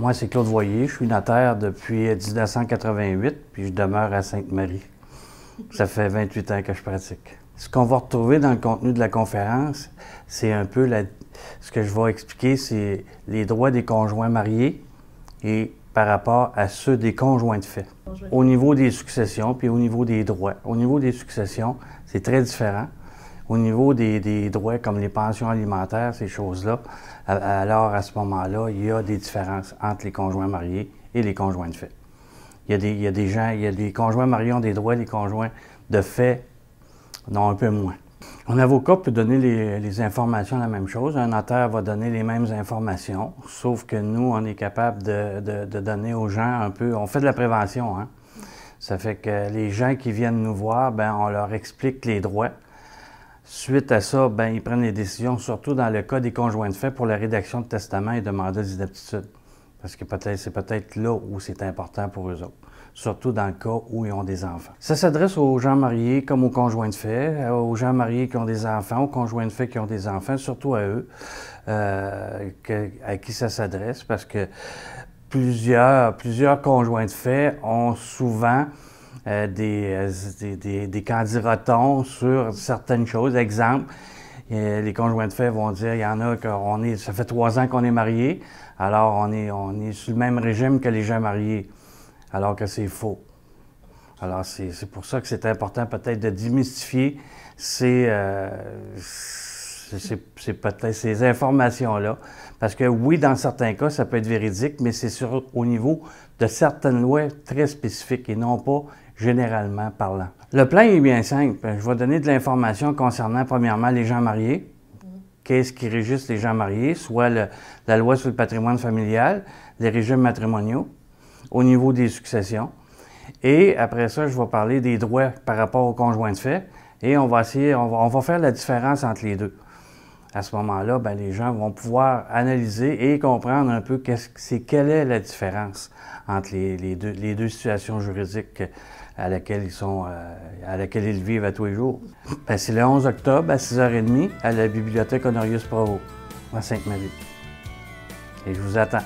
Moi, c'est Claude Voyer. Je suis notaire depuis 1988, puis je demeure à Sainte-Marie. Ça fait 28 ans que je pratique. Ce qu'on va retrouver dans le contenu de la conférence, c'est un peu ce que je vais expliquer, c'est les droits des conjoints mariés et par rapport à ceux des conjoints de fait. Au niveau des successions, puis au niveau des droits. Au niveau des successions, c'est très différent au niveau des, droits comme les pensions alimentaires, ces choses-là, alors à ce moment-là, il y a des différences entre les conjoints mariés et les conjoints de fait. Il y a des, gens, il y a des conjoints mariés ont des droits, les conjoints de fait n'ont un peu moins. Un avocat peut donner les, informations la même chose, un notaire va donner les mêmes informations, sauf que nous, on est capable de, donner aux gens un peu, on fait de la prévention, hein? Ça fait que les gens qui viennent nous voir, ben, on leur explique les droits Suite à ça, ben, ils prennent les décisions, surtout dans le cas des conjoints de fait pour la rédaction de testament et de mandat d'inaptitude. Parce que c'est peut-être là où c'est important pour eux autres, surtout dans le cas où ils ont des enfants. Ça s'adresse aux gens mariés comme aux conjoints de fait, euh, aux gens mariés qui ont des enfants, aux conjoints de fait qui ont des enfants, surtout à eux, euh, à qui ça s'adresse, parce que plusieurs, plusieurs conjoints de fait ont souvent euh, euh, des, des, des, sur certaines choses. Exemple, euh, les conjoints de fait vont dire, il y en a qu'on est, ça fait trois ans qu'on est mariés, alors on est, on est sur le même régime que les gens mariés, alors que c'est faux. Alors c'est pour ça que c'est important peut-être de démystifier ces, c'est peut-être ces informations-là. Parce que oui, dans certains cas, ça peut être véridique, mais c'est au niveau de certaines lois très spécifiques et non pas généralement parlant. Le plan est bien simple. Ben, je vais donner de l'information concernant, premièrement, les gens mariés. Qu'est-ce qui régisse les gens mariés, soit la loi sur le patrimoine familial, les régimes matrimoniaux, au niveau des successions. Et après ça, je vais parler des droits par rapport aux conjoints de fait. Et on va faire la différence entre les deux à ce moment-là, ben, les gens vont pouvoir analyser et comprendre un peu quest c'est quelle est la différence entre les, les, deux, les, deux, situations juridiques à laquelle ils sont, euh, à laquelle ils vivent à tous les jours. Ben, c'est le 11 octobre à 6h30 à la bibliothèque Honorius Provo, à Sainte-Marie. Et je vous attends.